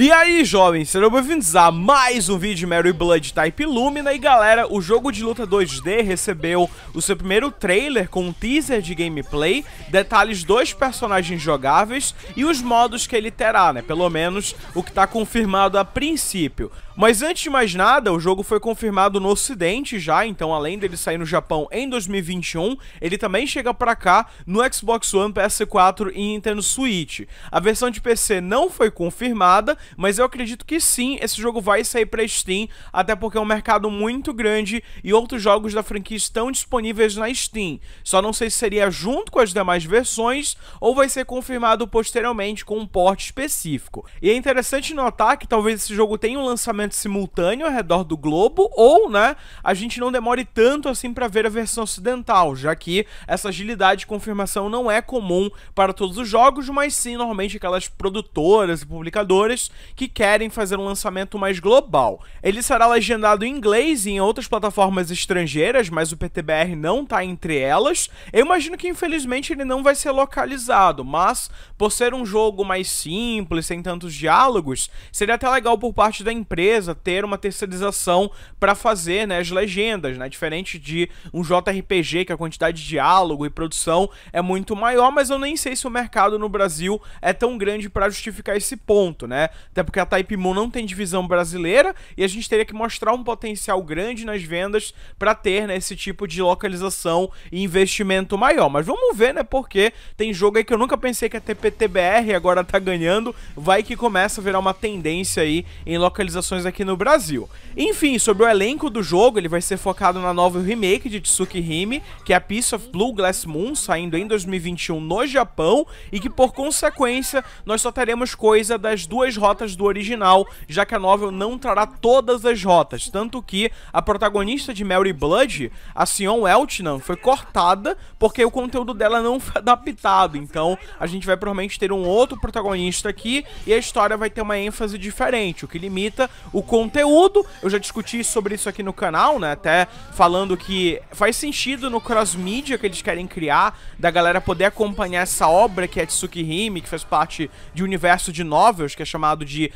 E aí, jovens, sejam bem-vindos a mais um vídeo de Mary Blood Type Lumina. E galera, o jogo de luta 2D recebeu o seu primeiro trailer com um teaser de gameplay, detalhes dos personagens jogáveis e os modos que ele terá, né? Pelo menos o que está confirmado a princípio. Mas antes de mais nada, o jogo foi confirmado no ocidente já, então além dele sair no Japão em 2021, ele também chega para cá no Xbox One, PS4 e Nintendo Switch. A versão de PC não foi confirmada, mas eu acredito que sim, esse jogo vai sair para Steam, até porque é um mercado muito grande e outros jogos da franquia estão disponíveis na Steam. Só não sei se seria junto com as demais versões ou vai ser confirmado posteriormente com um porte específico. E é interessante notar que talvez esse jogo tenha um lançamento lançamento simultâneo ao redor do globo ou, né, a gente não demore tanto assim para ver a versão ocidental, já que essa agilidade de confirmação não é comum para todos os jogos, mas sim normalmente aquelas produtoras e publicadoras que querem fazer um lançamento mais global. Ele será legendado em inglês e em outras plataformas estrangeiras, mas o PTBR não está entre elas. Eu imagino que infelizmente ele não vai ser localizado, mas por ser um jogo mais simples, sem tantos diálogos, seria até legal por parte da empresa empresa ter uma terceirização para fazer né, as legendas, né? Diferente de um JRPG que a quantidade de diálogo e produção é muito maior, mas eu nem sei se o mercado no Brasil é tão grande para justificar esse ponto, né? Até porque a Type Moon não tem divisão brasileira e a gente teria que mostrar um potencial grande nas vendas para ter né, esse tipo de localização e investimento maior. Mas vamos ver, né? Porque tem jogo aí que eu nunca pensei que a é TPTBR agora tá ganhando, vai que começa a virar uma tendência aí em localizações aqui no Brasil. Enfim, sobre o elenco do jogo, ele vai ser focado na nova remake de Tsuki Hime, que é a Piece of Blue Glass Moon, saindo em 2021 no Japão, e que por consequência nós só teremos coisa das duas rotas do original, já que a novel não trará todas as rotas, tanto que a protagonista de Mary Blood, a Sion Eltnan, foi cortada porque o conteúdo dela não foi adaptado, então a gente vai provavelmente ter um outro protagonista aqui e a história vai ter uma ênfase diferente, o que limita o o conteúdo. Eu já discuti sobre isso aqui no canal, né? Até falando que faz sentido no cross media que eles querem criar, da galera poder acompanhar essa obra que é Tsukihime, que faz parte de um universo de novels, que é chamado de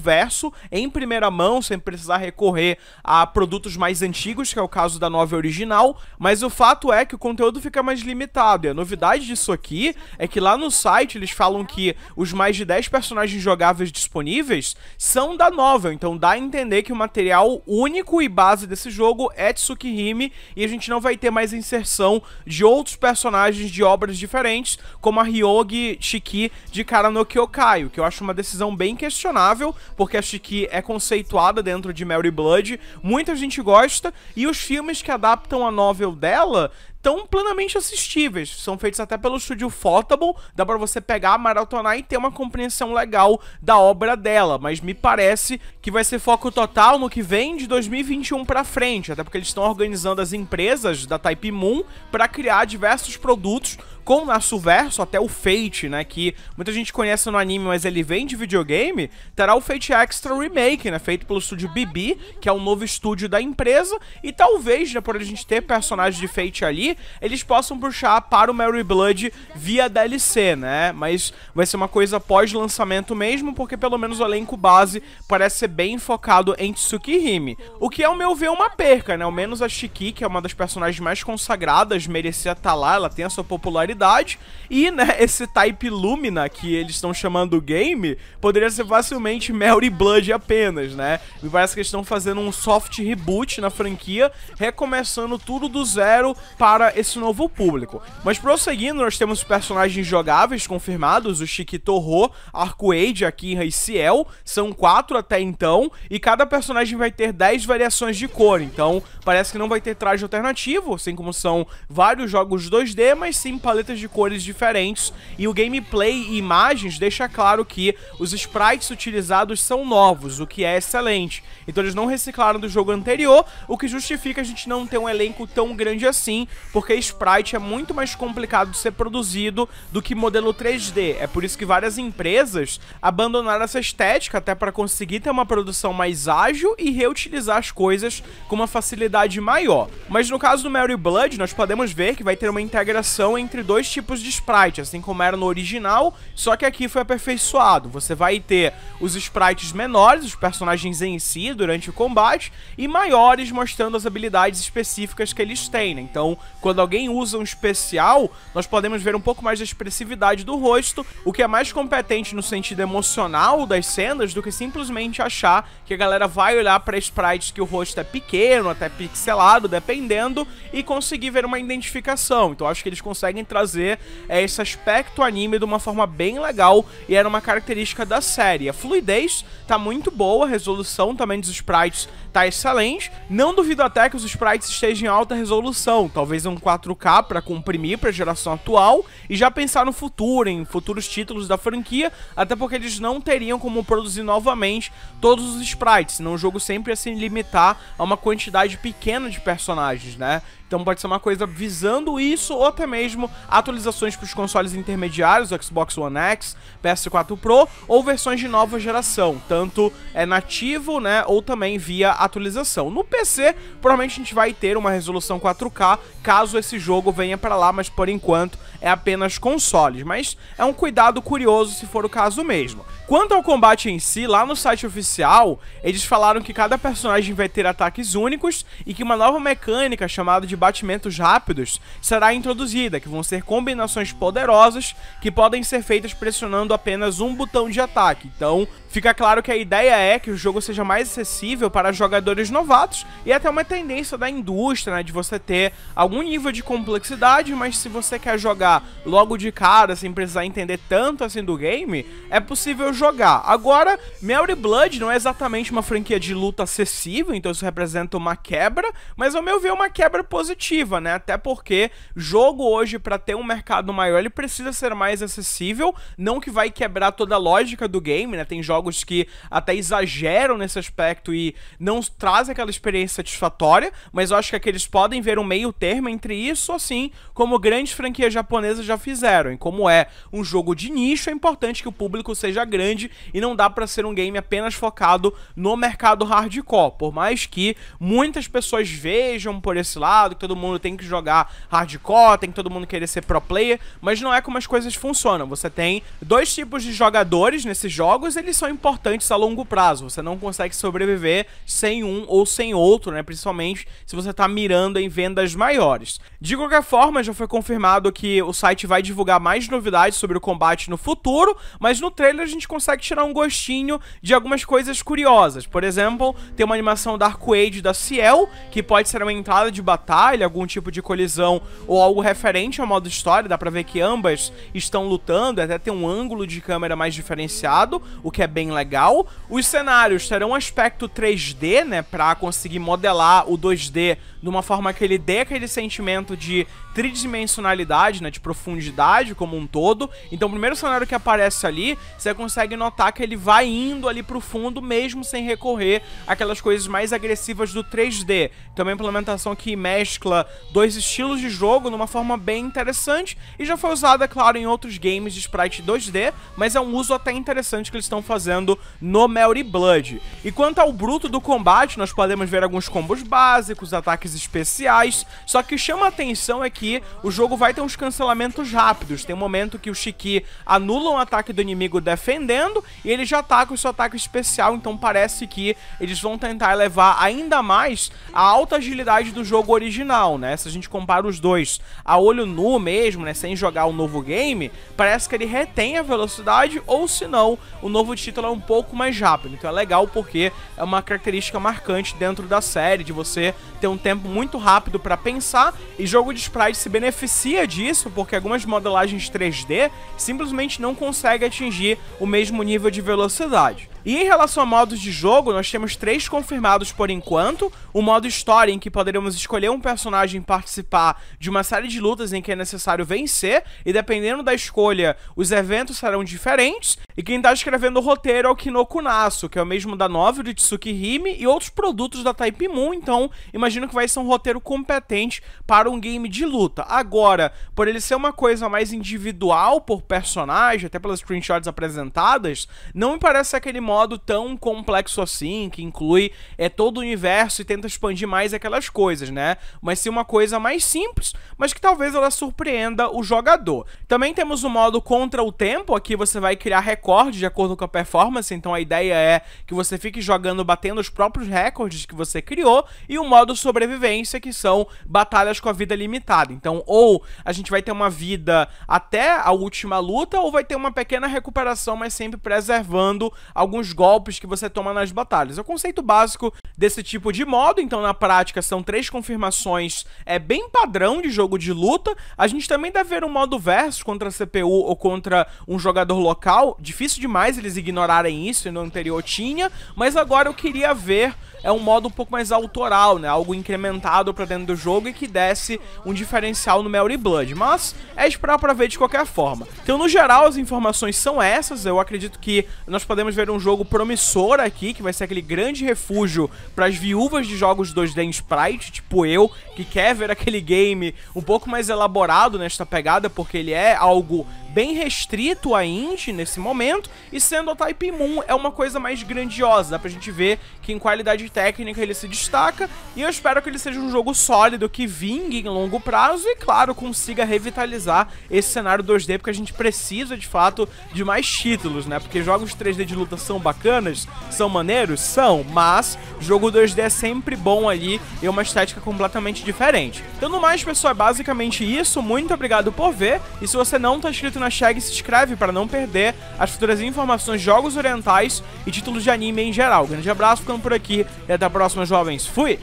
Verso, em primeira mão, sem precisar recorrer a produtos mais antigos, que é o caso da novela original, mas o fato é que o conteúdo fica mais limitado. E a novidade disso aqui é que lá no site eles falam que os mais de 10 personagens jogáveis disponíveis são da novel. Então dá a entender que o material único e base desse jogo é Tsukihime e a gente não vai ter mais inserção de outros personagens de obras diferentes, como a Ryogi Shiki de Karano Kyokai, o que eu acho uma decisão bem questionável, porque a Shiki é conceituada dentro de Mary Blood, muita gente gosta, e os filmes que adaptam a novel dela tão plenamente assistíveis. São feitos até pelo estúdio Fotable, dá para você pegar, maratonar e ter uma compreensão legal da obra dela, mas me parece que vai ser foco total no que vem de 2021 para frente, até porque eles estão organizando as empresas da Type Moon para criar diversos produtos com nosso verso até o Fate, né, que muita gente conhece no anime, mas ele vem de videogame, terá o Fate Extra Remake, né, feito pelo estúdio BB, que é um novo estúdio da empresa, e talvez, né, por a gente ter personagens de Fate ali, eles possam puxar para o Mary Blood via DLC, né, mas vai ser uma coisa pós-lançamento mesmo, porque pelo menos o elenco base parece ser bem focado em Tsukihime, o que ao meu ver é uma perca, né, ao menos a Shiki, que é uma das personagens mais consagradas, merecia estar tá lá, ela tem a sua popularidade popularidade. E, né, esse Type Lumina que eles estão chamando o game poderia ser facilmente Mary Blood apenas, né? Me parece que eles estão fazendo um soft reboot na franquia, recomeçando tudo do zero para esse novo público. Mas prosseguindo, nós temos personagens jogáveis confirmados, o Chiquitorro, Arcoade, Akira e Ciel, são quatro até então, e cada personagem vai ter 10 variações de cor, então parece que não vai ter traje alternativo, assim como são vários jogos 2D, mas sim paletas de cores diferentes e o gameplay e imagens deixa claro que os sprites utilizados são novos, o que é excelente. Então eles não reciclaram do jogo anterior, o que justifica a gente não ter um elenco tão grande assim, porque sprite é muito mais complicado de ser produzido do que modelo 3D. É por isso que várias empresas abandonaram essa estética até para conseguir ter uma produção mais ágil e reutilizar as coisas com uma facilidade maior. Mas no caso do Mary Blood, nós podemos ver que vai ter uma integração entre dois tipos de sprite, assim como era no original, só que aqui foi aperfeiçoado. Você vai ter os sprites menores, os personagens em si, durante o combate, e maiores mostrando as habilidades específicas que eles têm, né? Então, quando alguém usa um especial, nós podemos ver um pouco mais da expressividade do rosto, o que é mais competente no sentido emocional das cenas do que simplesmente achar que a galera vai olhar para sprites que o rosto é pequeno, até pixelado, dependendo, e conseguir ver uma identificação. Então, acho que eles conseguem trazer trazer é, esse aspecto anime de uma forma bem legal e era uma característica da série. A fluidez tá muito boa, a resolução também dos sprites tá excelente. Não duvido até que os sprites estejam em alta resolução, talvez um 4K para comprimir para a geração atual e já pensar no futuro, em futuros títulos da franquia, até porque eles não teriam como produzir novamente todos os sprites, senão o jogo sempre ia se limitar a uma quantidade pequena de personagens, né? Então pode ser uma coisa visando isso ou até mesmo atualizações para os consoles intermediários, Xbox One X, PS4 Pro ou versões de nova geração, tanto é nativo, né, ou também via atualização. No PC, provavelmente a gente vai ter uma resolução 4K caso esse jogo venha para lá, mas por enquanto é apenas consoles, mas é um cuidado curioso se for o caso mesmo. Quanto ao combate em si, lá no site oficial, eles falaram que cada personagem vai ter ataques únicos e que uma nova mecânica chamada de batimentos rápidos será introduzida, que vão ser combinações poderosas que podem ser feitas pressionando apenas um botão de ataque. Então, fica claro que a ideia é que o jogo seja mais acessível para jogadores novatos e até uma tendência da indústria, né, de você ter algum nível de complexidade, mas se você quer jogar logo de cara, sem precisar entender tanto assim do game, é possível jogar. Agora, Mary Blood não é exatamente uma franquia de luta acessível, então isso representa uma quebra, mas ao meu ver é uma quebra positiva positiva, né? Até porque jogo hoje, para ter um mercado maior, ele precisa ser mais acessível. Não que vai quebrar toda a lógica do game, né? Tem jogos que até exageram nesse aspecto e não trazem aquela experiência satisfatória, mas eu acho que aqueles podem ver um meio termo entre isso, assim, como grandes franquias japonesas já fizeram. E como é um jogo de nicho, é importante que o público seja grande e não dá para ser um game apenas focado no mercado hardcore. Por mais que muitas pessoas vejam por esse lado, todo mundo tem que jogar hardcore, tem que todo mundo querer ser pro player, mas não é como as coisas funcionam. Você tem dois tipos de jogadores nesses jogos, eles são importantes a longo prazo. Você não consegue sobreviver sem um ou sem outro, né? Principalmente se você tá mirando em vendas maiores. De qualquer forma, já foi confirmado que o site vai divulgar mais novidades sobre o combate no futuro, mas no trailer a gente consegue tirar um gostinho de algumas coisas curiosas. Por exemplo, tem uma animação Dark Age da Ciel, que pode ser uma entrada de batalha algum tipo de colisão ou algo referente ao modo história. Dá pra ver que ambas estão lutando, é até tem um ângulo de câmera mais diferenciado, o que é bem legal. Os cenários terão um aspecto 3D, né, pra conseguir modelar o 2D de uma forma que ele dê aquele sentimento de tridimensionalidade, né, de profundidade como um todo. Então, o primeiro cenário que aparece ali, você consegue notar que ele vai indo ali pro fundo mesmo sem recorrer aquelas coisas mais agressivas do 3D. Também então, implementação que mexe mescla dois estilos de jogo numa forma bem interessante e já foi usada, é claro, em outros games de sprite 2D, mas é um uso até interessante que eles estão fazendo no Melty Blood. E quanto ao bruto do combate, nós podemos ver alguns combos básicos, ataques especiais, só que chama a atenção é que o jogo vai ter uns cancelamentos rápidos. Tem um momento que o Shiki anula um ataque do inimigo defendendo e ele já ataca o seu ataque especial, então parece que eles vão tentar levar ainda mais a alta agilidade do jogo original original, né? Se a gente compara os dois a olho nu mesmo, né? Sem jogar o novo game, parece que ele retém a velocidade, ou se não, o novo título é um pouco mais rápido. Então é legal porque é uma característica marcante dentro da série, de você ter um tempo muito rápido para pensar, e jogo de sprite se beneficia disso, porque algumas modelagens 3D simplesmente não conseguem atingir o mesmo nível de velocidade. E em relação a modos de jogo, nós temos três confirmados por enquanto. O modo história, em que poderemos escolher um personagem participar de uma série de lutas em que é necessário vencer, e dependendo da escolha, os eventos serão diferentes. E quem está escrevendo o roteiro é o Kinokunasu, que é o mesmo da novel de Tsuki Hime e outros produtos da Type Moon, então imagino que vai ser um roteiro competente para um game de luta. Agora, por ele ser uma coisa mais individual por personagem, até pelas screenshots apresentadas, não me parece aquele modo tão complexo assim, que inclui é, todo o universo e tenta expandir mais aquelas coisas, né? Mas sim uma coisa mais simples, mas que talvez ela surpreenda o jogador. Também temos o modo contra o tempo, aqui você vai criar recorde de acordo com a performance, então a ideia é que você fique jogando batendo os próprios recordes que você criou, e o modo sobrevivência, que são batalhas com a vida limitada. Então, ou a gente vai ter uma vida até a última luta, ou vai ter uma pequena recuperação, mas sempre preservando alguns os golpes que você toma nas batalhas. É o conceito básico desse tipo de modo, então na prática são três confirmações, é bem padrão de jogo de luta. A gente também deve ver um modo versus contra a CPU ou contra um jogador local. Difícil demais eles ignorarem isso, e no anterior tinha, mas agora eu queria ver é um modo um pouco mais autoral, né? Algo incrementado para dentro do jogo e que desse um diferencial no Melry Blood, mas é esperar para ver de qualquer forma. Então, no geral, as informações são essas. Eu acredito que nós podemos ver um jogo jogo promissor aqui, que vai ser aquele grande refúgio para as viúvas de jogos 2D em sprite, tipo eu, que quer ver aquele game um pouco mais elaborado nesta pegada, porque ele é algo bem restrito a indie nesse momento, e sendo o Type Moon é uma coisa mais grandiosa, dá pra gente ver que em qualidade técnica ele se destaca, e eu espero que ele seja um jogo sólido, que vingue em longo prazo e, claro, consiga revitalizar esse cenário 2D, porque a gente precisa, de fato, de mais títulos, né? Porque jogos 3D de luta são bacanas? São maneiros? São, mas jogo 2D é sempre bom ali e é uma estética completamente diferente. Então, no mais, pessoal, é basicamente isso. Muito obrigado por ver. E se você não está inscrito na Shag, se inscreve para não perder as futuras informações, de jogos orientais e títulos de anime em geral. Grande abraço, ficando por aqui e até a próxima, jovens. Fui!